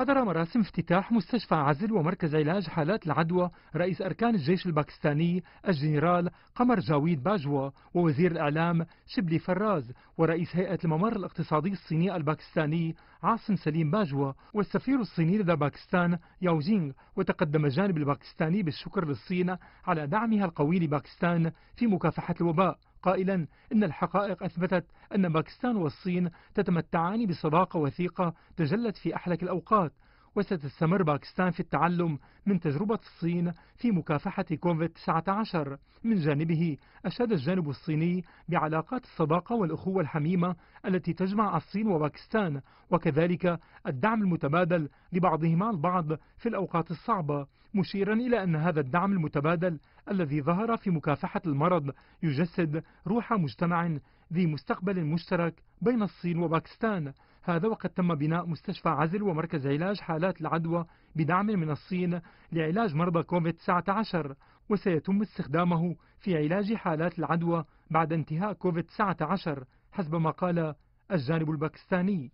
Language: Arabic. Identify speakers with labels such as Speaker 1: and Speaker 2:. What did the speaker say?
Speaker 1: حضر مراسم افتتاح مستشفى عزل ومركز علاج حالات العدوى رئيس أركان الجيش الباكستاني الجنرال قمر جاويد باجوا ووزير الإعلام شبلي فراز ورئيس هيئة الممر الاقتصادي الصيني الباكستاني عاصم سليم باجوا والسفير الصيني لدى باكستان ياو جينغ وتقدم الجانب الباكستاني بالشكر للصين على دعمها القوي لباكستان في مكافحة الوباء قائلا إن الحقائق أثبتت أن باكستان والصين تتمتعان بصداقة وثيقة تجلت في أحلك الأوقات وستستمر باكستان في التعلم من تجربة الصين في مكافحة كوفيد 19 من جانبه أشاد الجانب الصيني بعلاقات الصداقة والأخوة الحميمة التي تجمع الصين وباكستان وكذلك الدعم المتبادل لبعضهما البعض في الأوقات الصعبة مشيرا إلى أن هذا الدعم المتبادل الذي ظهر في مكافحة المرض يجسد روح مجتمع ذي مستقبل مشترك بين الصين وباكستان هذا وقد تم بناء مستشفى عزل ومركز علاج حالات العدوى بدعم من الصين لعلاج مرضى كوفيد-19 وسيتم استخدامه في علاج حالات العدوى بعد انتهاء كوفيد-19 حسب ما قال الجانب الباكستاني